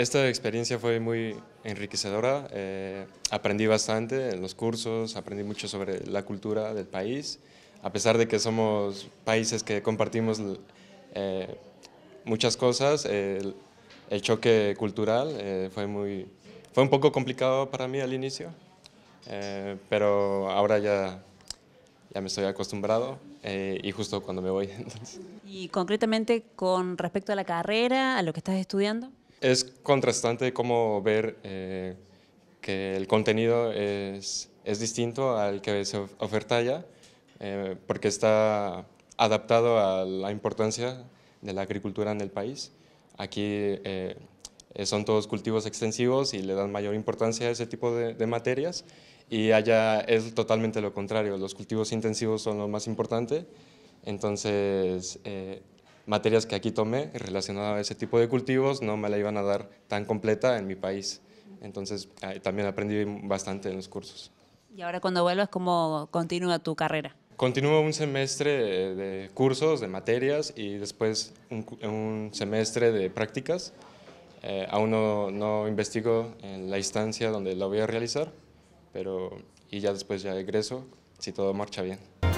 Esta experiencia fue muy enriquecedora, eh, aprendí bastante en los cursos, aprendí mucho sobre la cultura del país, a pesar de que somos países que compartimos eh, muchas cosas, el choque cultural eh, fue, muy, fue un poco complicado para mí al inicio, pero ahora ya, ya me estoy acostumbrado y justo cuando me voy. Y concretamente con respecto a la carrera, a lo que estás estudiando. Es contrastante cómo ver eh, que el contenido es, es, distinto al que se oferta allá, eh, porque está adaptado a la importancia de la agricultura en el país. Aquí eh, son todos cultivos extensivos y le dan mayor importancia a ese tipo de, materias y allá es totalmente lo contrario, los cultivos intensivos son lo más importante, entonces materias que aquí tomé relacionadas a ese tipo de cultivos no me la iban a dar tan completa en mi país. Entonces también aprendí bastante en los cursos. ¿Y ahora cuando vuelvas, cómo continúa tu carrera? Continúo un semestre de cursos, de materias y después un, semestre de prácticas. Eh, aún no, investigo en la instancia donde la voy a realizar, pero y ya después ya egreso si todo marcha bien.